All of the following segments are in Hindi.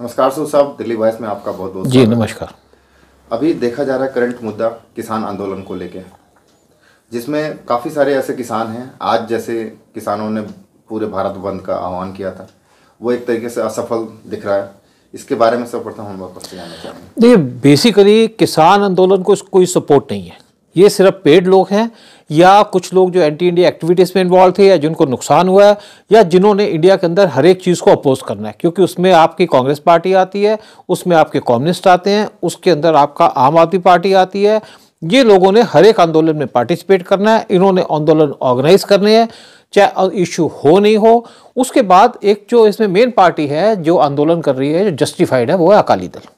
नमस्कार सो साहब दिल्ली वॉइस में आपका बहुत बहुत जी नमस्कार अभी देखा जा रहा है करंट मुद्दा किसान आंदोलन को लेकर जिसमें काफ़ी सारे ऐसे किसान हैं आज जैसे किसानों ने पूरे भारत बंद का आह्वान किया था वो एक तरीके से असफल दिख रहा है इसके बारे में सर्वप्रथम हम वापस जाना चाहेंगे देखिए बेसिकली किसान आंदोलन को कोई सपोर्ट नहीं है ये सिर्फ पेड लोग हैं या कुछ लोग जो एंटी इंडिया एक्टिविटीज़ में इन्वॉल्व थे या जिनको नुकसान हुआ है या जिन्होंने इंडिया के अंदर हर एक चीज़ को अपोज करना है क्योंकि उसमें आपकी कांग्रेस पार्टी आती है उसमें आपके कम्युनिस्ट आते हैं उसके अंदर आपका आम आदमी पार्टी आती है ये लोगों ने हर एक आंदोलन में पार्टिसिपेट करना है इन्होंने आंदोलन ऑर्गेनाइज करने हैं चाहे इशू हो नहीं हो उसके बाद एक जो इसमें मेन पार्टी है जो आंदोलन कर रही है जो जस्टिफाइड है वो है अकाली दल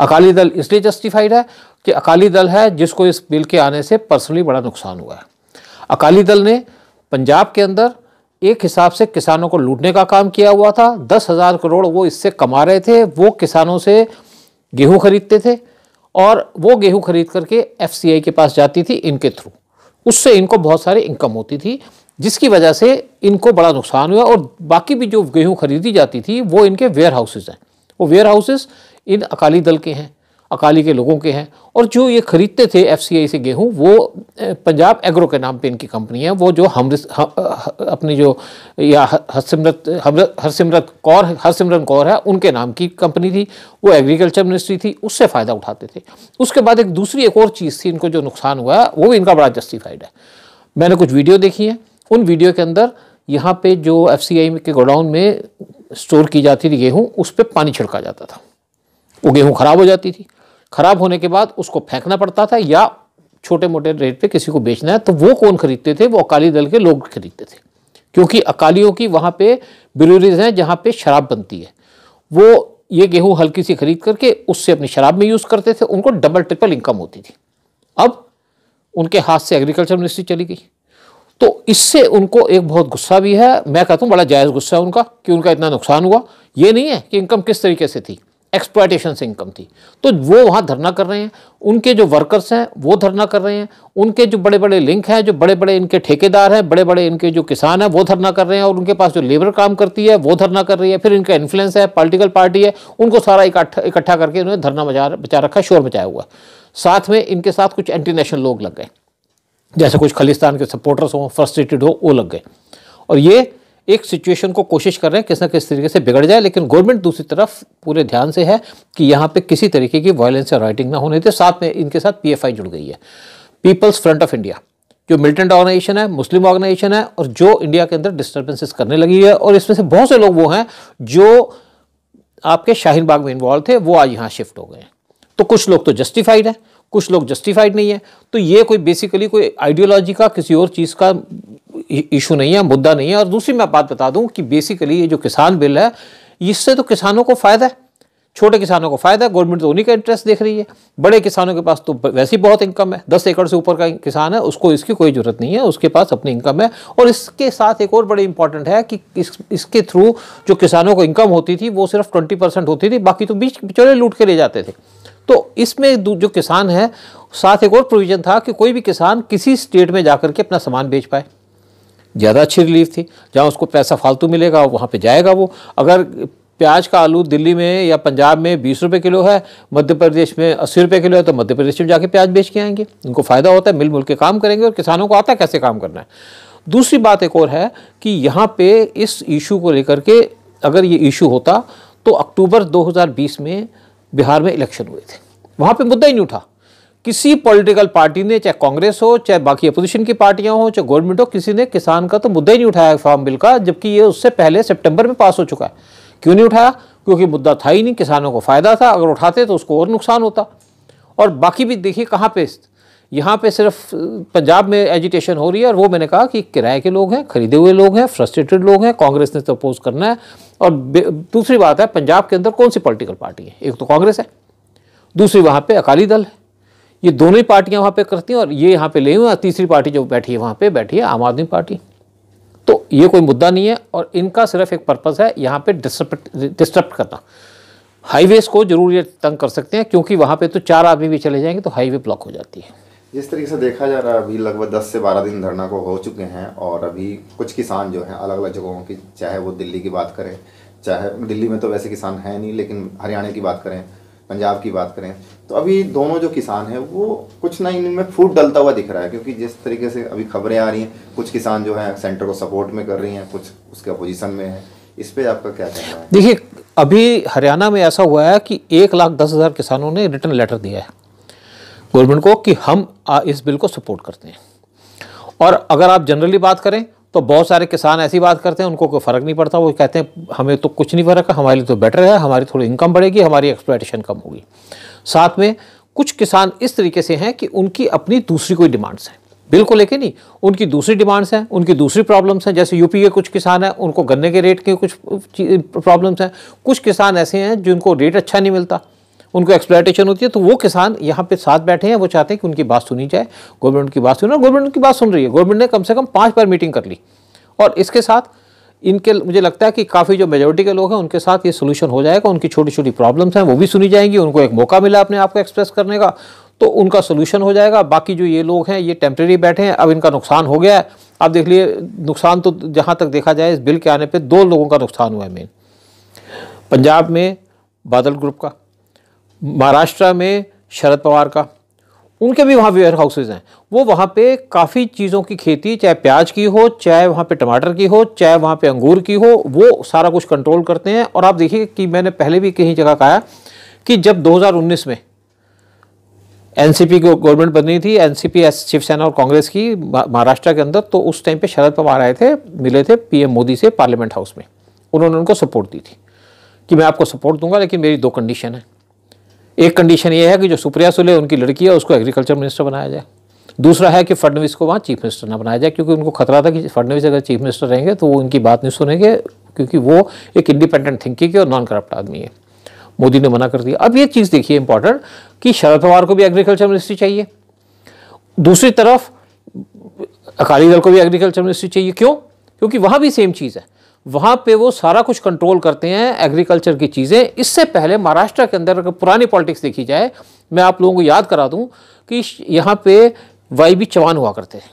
अकाली दल इसलिए जस्टिफाइड है कि अकाली दल है जिसको इस बिल के आने से पर्सनली बड़ा नुकसान हुआ है अकाली दल ने पंजाब के अंदर एक हिसाब से किसानों को लूटने का काम किया हुआ था दस हज़ार करोड़ वो इससे कमा रहे थे वो किसानों से गेहूँ खरीदते थे और वो गेहूँ खरीद करके एफ के पास जाती थी इनके थ्रू उससे इनको बहुत सारी इनकम होती थी जिसकी वजह से इनको बड़ा नुकसान हुआ और बाकी भी जो गेहूँ खरीदी जाती थी वो इनके वेयर हाउसेज हैं वो वेयर हाउसेज इन अकाली दल के हैं अकाली के लोगों के हैं और जो ये ख़रीदते थे एफ से गेहूँ वो पंजाब एग्रो के नाम पे इनकी कंपनी है वो जो हम अपनी जो या हरसिमरत हरसिमरत कौर हरसिमरन कौर है उनके नाम की कंपनी थी वो एग्रीकल्चर मिनिस्ट्री थी उससे फ़ायदा उठाते थे उसके बाद एक दूसरी एक और चीज़ थी इनको जो नुकसान हुआ है वो भी इनका बड़ा जस्टिफाइड है मैंने कुछ वीडियो देखी है उन वीडियो के अंदर यहाँ पर जो एफ के गोडाउन में स्टोर की जाती थी गेहूँ उस पर पानी छिड़का जाता था वो गेहूँ ख़राब हो जाती थी ख़राब होने के बाद उसको फेंकना पड़ता था या छोटे मोटे रेट पे किसी को बेचना है तो वो कौन खरीदते थे वो अकाली दल के लोग खरीदते थे क्योंकि अकालियों की वहाँ पे ब्रूरीज हैं जहाँ पे शराब बनती है वो ये गेहूँ हल्की सी खरीद करके उससे अपनी शराब में यूज़ करते थे उनको डबल ट्रिपल इनकम होती थी अब उनके हाथ से एग्रीकल्चर मिनिस्ट्री चली गई तो इससे उनको एक बहुत गुस्सा भी है मैं कहता हूँ बड़ा जायज़ गुस्सा है उनका कि उनका इतना नुकसान हुआ ये नहीं है कि इनकम किस तरीके से थी एक्सप्लाइटेशन से इनकम थी तो वो वहाँ धरना कर रहे हैं उनके जो वर्कर्स हैं वो धरना कर रहे हैं उनके जो बड़े बड़े लिंक हैं जो बड़े बड़े इनके ठेकेदार हैं बड़े बड़े इनके जो किसान हैं वो धरना कर रहे हैं और उनके पास जो लेबर काम करती है वो धरना कर रही है फिर इनका इन्फ्लुएंस है पॉलिटिकल पार्टी है उनको सारा इकट्ठा करके उन्होंने धरना बचा बचा रखा शोर मचाया हुआ साथ में इनके साथ कुछ नेशनल लोग लग गए जैसे कुछ खालिस्तान के सपोर्टर्स हों फ्रस्ट्रेटेड हो वो लग गए और ये एक सिचुएशन को कोशिश कर रहे हैं किस ना किस तरीके से बिगड़ जाए लेकिन गवर्नमेंट दूसरी तरफ पूरे ध्यान से है कि यहाँ पे किसी तरीके की वायलेंस या राइटिंग ना होने थे साथ में इनके साथ पीएफआई जुड़ गई है पीपल्स फ्रंट ऑफ इंडिया जो मिलिटेंट ऑर्गेनाइजेशन है मुस्लिम ऑर्गेनाइजेशन है और जो इंडिया के अंदर डिस्टर्बेंसेस करने लगी है और इसमें से बहुत से लोग वो हैं जो आपके शाहीन बाग में इन्वॉल्व थे वो आज यहाँ शिफ्ट हो गए हैं तो कुछ लोग तो जस्टिफाइड है कुछ लोग जस्टिफाइड नहीं है तो ये कोई बेसिकली कोई आइडियोलॉजी का किसी और चीज़ का इशू नहीं है मुद्दा नहीं है और दूसरी मैं बात बता दूं कि बेसिकली ये जो किसान बिल है इससे तो किसानों को फ़ायदा है छोटे किसानों को फ़ायदा है गवर्नमेंट तो उन्हीं का इंटरेस्ट देख रही है बड़े किसानों के पास तो वैसे ही बहुत इनकम है दस एकड़ से ऊपर का किसान है उसको इसकी कोई ज़रूरत नहीं है उसके पास अपनी इनकम है और इसके साथ एक और बड़ी इंपॉर्टेंट है कि इस इसके थ्रू जो किसानों को इनकम होती थी वो सिर्फ ट्वेंटी परसेंट होती थी बाकी तो बीच बिचौले लूट के ले जाते थे तो इसमें जो किसान है साथ एक और प्रोविज़न था कि कोई भी किसान किसी स्टेट में जाकर के अपना सामान बेच पाए ज़्यादा अच्छी रिलीफ थी जहाँ उसको पैसा फालतू मिलेगा वहाँ पर जाएगा वो अगर प्याज का आलू दिल्ली में या पंजाब में बीस रुपये किलो है मध्य प्रदेश में अस्सी रुपये किलो है तो मध्य प्रदेश में जाके प्याज बेच के आएंगे उनको फ़ायदा होता है मिल मुल के काम करेंगे और किसानों को आता है कैसे काम करना है दूसरी बात एक और है कि यहाँ पे इस इशू को लेकर के अगर ये इशू होता तो अक्टूबर 2020 में बिहार में इलेक्शन हुए थे वहाँ पर मुद्दा ही नहीं उठा किसी पॉलिटिकल पार्टी ने चाहे कांग्रेस हो चाहे बाकी अपोजिशन की पार्टियां हो चाहे गवर्नमेंट हो किसी ने किसान का तो मुद्दा ही नहीं उठाया फार्म बिल का जबकि ये उससे पहले सितंबर में पास हो चुका है क्यों नहीं उठाया क्योंकि मुद्दा था ही नहीं किसानों को फ़ायदा था अगर उठाते तो उसको और नुकसान होता और बाकी भी देखिए कहाँ पे यहाँ पे सिर्फ पंजाब में एजिटेशन हो रही है और वो मैंने कहा कि किराए के लोग हैं खरीदे हुए लोग हैं फ्रस्ट्रेटेड लोग हैं कांग्रेस ने तो अपोज करना है और दूसरी बात है पंजाब के अंदर कौन सी पॉलिटिकल पार्टी है एक तो कांग्रेस है दूसरी वहाँ पे अकाली दल है ये दोनों ही पार्टियां वहां पे करती हैं और ये यहाँ पे ले हुए तीसरी पार्टी जो बैठी है वहां पे बैठी है आम आदमी पार्टी तो ये कोई मुद्दा नहीं है और इनका सिर्फ एक पर्पज़ है यहां पर डिस्टर्ब करना हाईवेज़ को जरूर ये तंग कर सकते हैं क्योंकि वहां पे तो चार आदमी भी चले जाएंगे तो हाईवे ब्लॉक हो जाती है जिस तरीके से देखा जा रहा है अभी लगभग 10 से 12 दिन धरना को हो चुके हैं और अभी कुछ किसान जो हैं अलग अलग जगहों की चाहे वो दिल्ली की बात करें चाहे दिल्ली में तो वैसे किसान हैं नहीं लेकिन हरियाणा की बात करें पंजाब की बात करें तो अभी दोनों जो किसान हैं वो कुछ ना इनमें फूट डलता हुआ दिख रहा है क्योंकि जिस तरीके से अभी खबरें आ रही हैं कुछ किसान जो है सेंटर को सपोर्ट में कर रही हैं कुछ उसके अपोजिशन में है इस पर आपका क्या कहना है देखिए अभी हरियाणा में ऐसा हुआ है कि एक लाख दस हज़ार किसानों ने रिटर्न लेटर दिया है गवर्नमेंट को कि हम इस बिल को सपोर्ट करते हैं और अगर आप जनरली बात करें तो बहुत सारे किसान ऐसी बात करते हैं उनको कोई फ़र्क नहीं पड़ता वो कहते हैं हमें तो कुछ नहीं फ़र्क है हमारे लिए तो बेटर है हमारी थोड़ी इनकम बढ़ेगी हमारी एक्सप्लाइटेशन कम होगी साथ में कुछ किसान इस तरीके से हैं कि उनकी अपनी दूसरी कोई डिमांड्स हैं बिल्कुल लेकिन नहीं उनकी दूसरी डिमांड्स हैं उनकी दूसरी प्रॉब्लम्स हैं जैसे यूपी के कुछ किसान हैं उनको गन्ने के रेट के कुछ प्रॉब्लम्स हैं कुछ किसान ऐसे हैं जिनको रेट अच्छा नहीं मिलता उनको एक्सप्लाइटेशन होती है तो वो किसान यहाँ पे साथ बैठे हैं वो चाहते हैं कि उनकी बात सुनी जाए गवर्नमेंट की बात सुनी और गवर्नमेंट की बात सुन रही है गवर्नमेंट ने कम से कम पाँच बार मीटिंग कर ली और इसके साथ इनके मुझे लगता है कि काफ़ी जो मेजोरिटी के लोग हैं उनके साथ ये सोल्यूशन हो जाएगा उनकी छोटी छोटी प्रॉब्लम्स हैं वो भी सुनी जाएंगी उनको एक मौका मिला अपने आप को एक्सप्रेस करने का तो उनका सोल्यूशन हो जाएगा बाकी जो ये लोग हैं ये टेम्प्रेरी बैठे हैं अब इनका नुकसान हो गया है अब देख लिए नुकसान तो जहाँ तक देखा जाए इस बिल के आने पर दो लोगों का नुकसान हुआ है मेन पंजाब में बादल ग्रुप का महाराष्ट्र में शरद पवार का उनके भी वहाँ वेयर हाउसेज हैं वो वहाँ पे काफ़ी चीज़ों की खेती चाहे प्याज की हो चाहे वहाँ पे टमाटर की हो चाहे वहाँ पे अंगूर की हो वो सारा कुछ कंट्रोल करते हैं और आप देखिए कि मैंने पहले भी कहीं जगह कहा कि जब 2019 में एनसीपी को गवर्नमेंट बनी थी एनसीपी शिवसेना और कांग्रेस की महाराष्ट्र के अंदर तो उस टाइम पर शरद पवार आए थे मिले थे पी मोदी से पार्लियामेंट हाउस में उन्होंने उनको सपोर्ट दी थी कि मैं आपको सपोर्ट दूंगा लेकिन मेरी दो कंडीशन है एक कंडीशन ये है कि जो सुप्रिया सुले उनकी लड़की है उसको एग्रीकल्चर मिनिस्टर बनाया जाए दूसरा है कि फडनवीस को वहाँ चीफ मिनिस्टर ना बनाया जाए क्योंकि उनको खतरा था कि फडनवीस अगर चीफ मिनिस्टर रहेंगे तो वो उनकी बात नहीं सुनेंगे क्योंकि वो एक इंडिपेंडेंट थिंकिंग और नॉन करप्ट आदमी है मोदी ने मना कर दिया अब ये चीज़ देखिए इंपॉर्टेंट कि शरद पवार को भी एग्रीकल्चर मिनिस्ट्री चाहिए दूसरी तरफ अकाली दल को भी एग्रीकल्चर मिनिस्ट्री चाहिए क्यों क्योंकि वहाँ भी सेम चीज़ है वहाँ पे वो सारा कुछ कंट्रोल करते हैं एग्रीकल्चर की चीज़ें इससे पहले महाराष्ट्र के अंदर अगर पुरानी पॉलिटिक्स देखी जाए मैं आप लोगों को याद करा दूँ कि यहाँ पे वाई बी चौहान हुआ करते हैं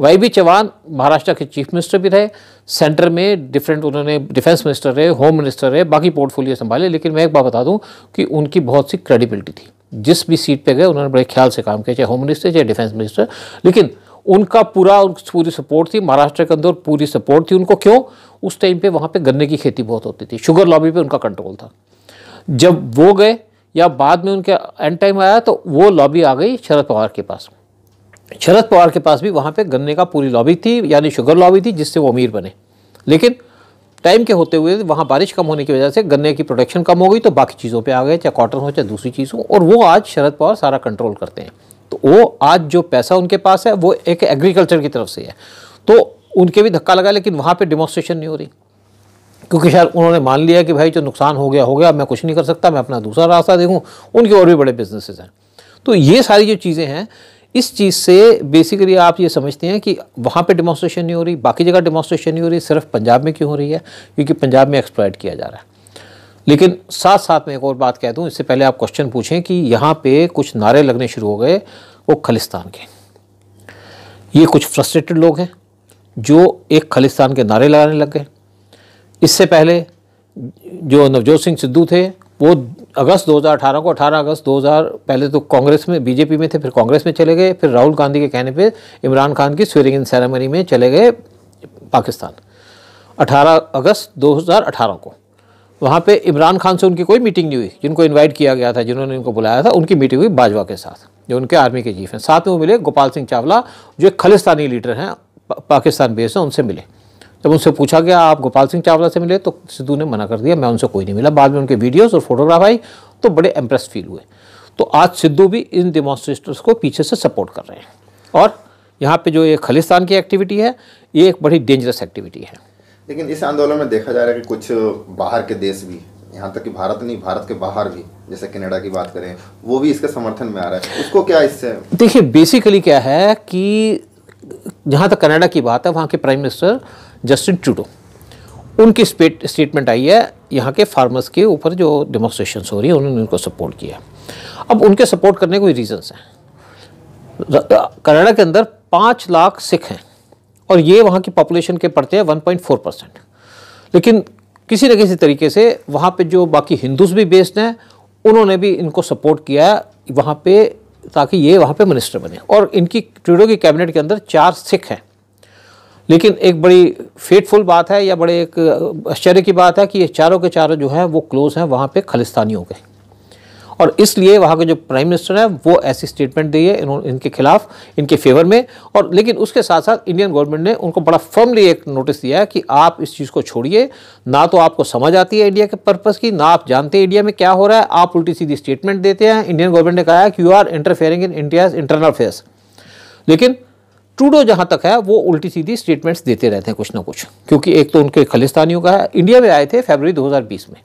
वाई बी चौहान महाराष्ट्र के चीफ मिनिस्टर भी रहे सेंटर में डिफरेंट उन्होंने डिफेंस मिनिस्टर रहे होम मिनिस्टर रहे बाकी पोर्टफोलियो संभाले लेकिन मैं एक बात बता दूँ कि उनकी बहुत सी क्रेडिबिलिटी थी जिस भी सीट पर गए उन्होंने बड़े ख्याल से काम किया चाहे होम मिनिस्टर चाहे डिफेंस मिनिस्टर लेकिन उनका पूरा पूरी सपोर्ट थी महाराष्ट्र के अंदर पूरी सपोर्ट थी उनको क्यों उस टाइम पे वहाँ पे गन्ने की खेती बहुत होती थी शुगर लॉबी पे उनका कंट्रोल था जब वो गए या बाद में उनके एंड टाइम आया तो वो लॉबी आ गई शरद पवार के पास शरद पवार के पास भी वहाँ पे गन्ने का पूरी लॉबी थी यानी शुगर लॉबी थी जिससे वो अमीर बने लेकिन टाइम के होते हुए वहाँ बारिश कम होने की वजह से गन्ने की प्रोडक्शन कम हो गई तो बाकी चीज़ों पे आ गए चाहे कॉटन हो चाहे दूसरी चीज़ हो और वो आज शरद पवार सारा कंट्रोल करते हैं तो वो आज जो पैसा उनके पास है वो एक एग्रीकल्चर की तरफ से है तो उनके भी धक्का लगा लेकिन वहाँ पर डिमॉन्स्ट्रेशन नहीं हो रही क्योंकि शायद उन्होंने मान लिया कि भाई जो नुकसान हो गया हो गया मैं कुछ नहीं कर सकता मैं अपना दूसरा रास्ता देखूँ उनके और भी बड़े बिजनेसेस हैं तो ये सारी जो चीज़ें हैं इस चीज़ से बेसिकली आप ये समझते हैं कि वहाँ पे डेमोस्ट्रेशन नहीं हो रही बाकी जगह डेमोस्ट्रेशन नहीं हो रही सिर्फ पंजाब में क्यों हो रही है क्योंकि पंजाब में एक्सप्लॉयट किया जा रहा है लेकिन साथ साथ में एक और बात कह दूँ इससे पहले आप क्वेश्चन पूछें कि यहाँ पे कुछ नारे लगने शुरू हो गए वो खालिस्तान के ये कुछ फ्रस्ट्रेटेड लोग हैं जो एक खालिस्तान के नारे लगाने लग गए इससे पहले जो नवजोत सिंह सिद्धू थे वो अगस्त 2018 को 18 अगस्त 2000 पहले तो कांग्रेस में बीजेपी में थे फिर कांग्रेस में चले गए फिर राहुल गांधी के कहने पे इमरान खान की स्वेरिंग इन सेरेमनी में चले गए पाकिस्तान 18 अगस्त 2018 को वहाँ पे इमरान खान से उनकी कोई मीटिंग नहीं हुई जिनको इनवाइट किया गया था जिन्होंने उनको बुलाया था उनकी मीटिंग हुई बाजवा के साथ जो उनके आर्मी के चीफ हैं साथ में वो मिले गोपाल सिंह चावला जो एक खालिस्तानी लीडर हैं पाकिस्तान बेस हैं उनसे मिले जब उनसे पूछा गया आप गोपाल सिंह चावला से मिले तो सिद्धू ने मना कर दिया मैं उनसे कोई नहीं मिला बाद में उनके वीडियोज़ और फोटोग्राफ आई तो बड़े इम्प्रेस फील हुए तो आज सिद्धू भी इन डेमोस्ट्रेटर्स को पीछे से सपोर्ट कर रहे हैं और यहाँ पे जो ये खालिस्तान की एक्टिविटी है ये एक बड़ी डेंजरस एक्टिविटी है लेकिन इस आंदोलन में देखा जा रहा है कि कुछ बाहर के देश भी यहाँ तक कि भारत नहीं भारत के बाहर भी जैसे कनाडा की बात करें वो भी इसके समर्थन में आ रहा है उसको क्या इससे देखिए बेसिकली क्या है कि जहाँ तक कनाडा की बात है वहाँ के प्राइम मिनिस्टर जस्टिन ट्रूडो उनकी स्टेटमेंट आई है यहाँ के फार्मर्स के ऊपर जो डेमोस्ट्रेशन हो रही है उन्होंने उनको सपोर्ट किया अब उनके सपोर्ट करने कोई रीजंस हैं कनाडा के अंदर पाँच लाख सिख हैं और ये वहाँ की पॉपुलेशन के पड़ते हैं 1.4 परसेंट लेकिन किसी न किसी तरीके से वहाँ पे जो बाकी हिंदूज भी बेस्ड हैं उन्होंने भी इनको सपोर्ट किया वहाँ पे ताकि ये वहाँ पे मिनिस्टर बने और इनकी ट्रूडो की कैबिनेट के अंदर चार सिख हैं लेकिन एक बड़ी फेटफुल बात है या बड़े एक आश्चर्य की बात है कि ये चारों के चारों जो हैं वो क्लोज़ हैं वहाँ पे खालिस्तानियों के और इसलिए वहाँ के जो प्राइम मिनिस्टर हैं वो ऐसी स्टेटमेंट दी है इन्होंने इनके खिलाफ इनके फेवर में और लेकिन उसके साथ साथ इंडियन गवर्नमेंट ने उनको बड़ा फर्मली एक नोटिस दिया है कि आप इस चीज़ को छोड़िए ना तो आपको समझ आती है इंडिया के पर्पज़ की ना आप जानते हैं इंडिया में क्या हो रहा है आप उल्टी सीधी स्टेटमेंट देते हैं इंडियन गवर्नमेंट ने कहा है कि you are interfering in India's internal affairs लेकिन टूडो जहाँ तक है वो उल्टी सीधी स्टेटमेंट्स देते रहते हैं कुछ ना कुछ क्योंकि एक तो उनके खालिस्तानियों का है इंडिया में आए थे फरवरी 2020 में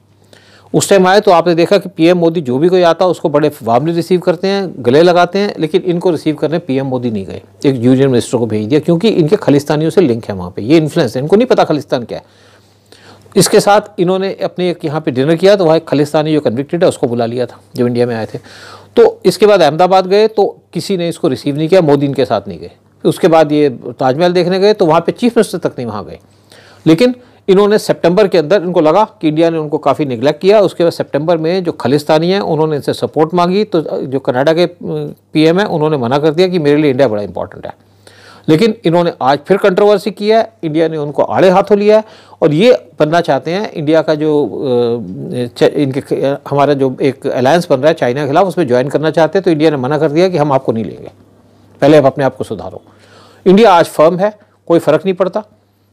उस टाइम आए तो आपने देखा कि पीएम मोदी जो भी कोई आता उसको बड़े वामली रिसीव करते हैं गले लगाते हैं लेकिन इनको रिसीव करने पीएम मोदी नहीं गए एक यूनियन मिनिस्टर को भेज दिया क्योंकि इनके खालिस्तानियों से लिंक है वहाँ पर ये इन्फ्लुएंस है इनको नहीं पता खालिस्तान क्या है इसके साथ इन्होंने अपने एक यहाँ पर डिनर किया तो वहाँ एक खालिस्तानी जो कन्विक्टेड है उसको बुला लिया था जो इंडिया में आए थे तो इसके बाद अहमदाबाद गए तो किसी ने इसको रिसीव नहीं किया मोदी इनके साथ नहीं गए उसके बाद ये ताजमहल देखने गए तो वहाँ पर चीफ मिनिस्टर तक नहीं वहाँ गए लेकिन इन्होंने सितंबर के अंदर इनको लगा कि इंडिया ने उनको काफ़ी निगलेक्ट किया उसके बाद सितंबर में जो खालिस्तानी हैं उन्होंने इनसे सपोर्ट मांगी तो जो कनाडा के पीएम हैं उन्होंने मना कर दिया कि मेरे लिए इंडिया बड़ा इंपॉर्टेंट है लेकिन इन्होंने आज फिर कंट्रोवर्सी किया है इंडिया ने उनको आड़े हाथों लिया है और ये बनना चाहते हैं इंडिया का जो इनके हमारा जो एक अलायंस बन रहा है चाइना के खिलाफ उसमें ज्वाइन करना चाहते हैं तो इंडिया ने मना कर दिया कि हम आपको नहीं लेंगे पहले आप अपने आप को सुधारो इंडिया आज फर्म है कोई फ़र्क नहीं पड़ता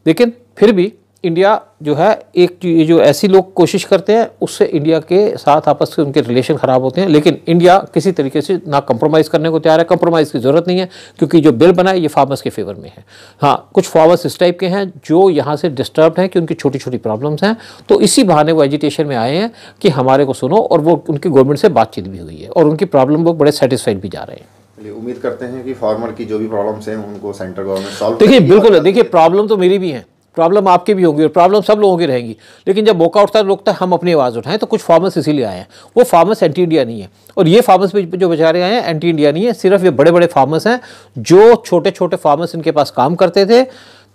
लेकिन फिर भी इंडिया जो है एक जो ऐसी लोग कोशिश करते हैं उससे इंडिया के साथ आपस के उनके रिलेशन ख़राब होते हैं लेकिन इंडिया किसी तरीके से ना कंप्रोमाइज़ करने को तैयार है कंप्रोमाइज़ की ज़रूरत नहीं है क्योंकि जो बिल बना है ये फार्मर्स के फेवर में है हाँ कुछ फार्मर्स इस टाइप के हैं जो यहाँ से डिस्टर्ब हैं कि उनकी छोटी छोटी प्रॉब्लम्स हैं तो इसी बहाने वो एजुटेशन में आए हैं कि हमारे को सुनो और वो उनकी गवर्नमेंट से बातचीत भी हुई है और उनकी प्रॉब्लम वो बड़े सेटिस्फाइड भी जा रहे हैं उम्मीद करते हैं कि फार्मर की जो भी प्रॉब्लम्स हैं उनको सेंट्रल गवर्नमेंट सॉल्व देखिए बिल्कुल देखिए प्रॉब्लम तो मेरी भी है प्रॉब्लम आपकी भी होगी और प्रॉब्लम सब लोगों की रहेंगी लेकिन जब मौका उठता है लोग है हम अपनी आवाज़ उठाएं तो कुछ फार्मर्स इसीलिए आए हैं वो फार्मर्स एंटी इंडिया नहीं है और ये फार्मर्स भी जो बेचारे आए हैं एंटी इंडिया नहीं है सिर्फ ये बड़े बड़े फार्मर्स हैं जो छोटे छोटे फार्मर्स इनके पास काम करते थे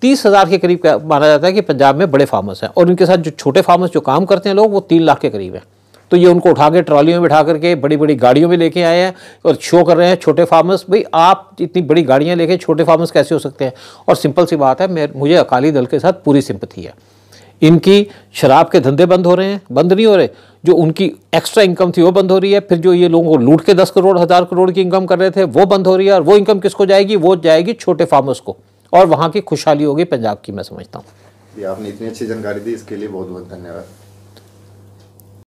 तीस हज़ार के करीब माना जाता है कि पंजाब में बड़े फार्मर्स हैं और इनके साथ जो छोटे फार्मर्स जो काम करते हैं लोग वो तीन लाख के करीब हैं तो ये उनको उठा के ट्रॉलियों में बैठा करके बड़ी बड़ी गाड़ियों में लेके आए हैं और शो कर रहे हैं छोटे फार्मर्स भाई आप इतनी बड़ी गाड़ियाँ लेके छोटे फार्मर्स कैसे हो सकते हैं और सिंपल सी बात है मुझे अकाली दल के साथ पूरी सिंपथी है इनकी शराब के धंधे बंद हो रहे हैं बंद नहीं हो रहे जो उनकी एक्स्ट्रा इनकम थी वो बंद हो रही है फिर जो ये लोगों को लूट के दस करोड़ हज़ार करोड़ की इनकम कर रहे थे वो बंद हो रही है और वो इनकम किसको जाएगी वो जाएगी छोटे फार्मर्स को और वहाँ की खुशहाली होगी पंजाब की मैं समझता हूँ आपने इतनी अच्छी जानकारी दी इसके लिए बहुत बहुत धन्यवाद